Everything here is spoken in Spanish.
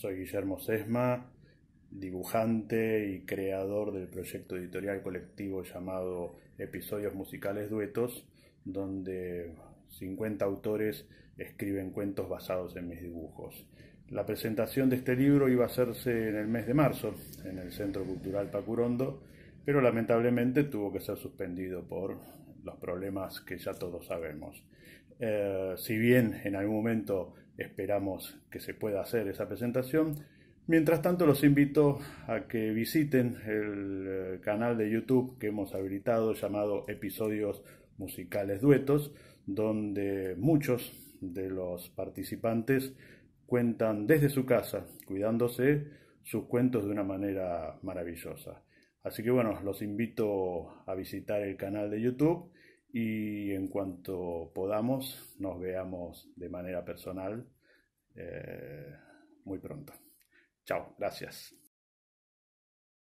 Soy Guillermo Sesma, dibujante y creador del proyecto editorial colectivo llamado Episodios Musicales Duetos, donde 50 autores escriben cuentos basados en mis dibujos. La presentación de este libro iba a hacerse en el mes de marzo en el Centro Cultural Pacurondo, pero lamentablemente tuvo que ser suspendido por los problemas que ya todos sabemos. Eh, si bien en algún momento esperamos que se pueda hacer esa presentación, mientras tanto los invito a que visiten el eh, canal de YouTube que hemos habilitado llamado Episodios Musicales Duetos, donde muchos de los participantes cuentan desde su casa, cuidándose sus cuentos de una manera maravillosa. Así que bueno, los invito a visitar el canal de YouTube y en cuanto podamos nos veamos de manera personal eh, muy pronto. Chao, gracias.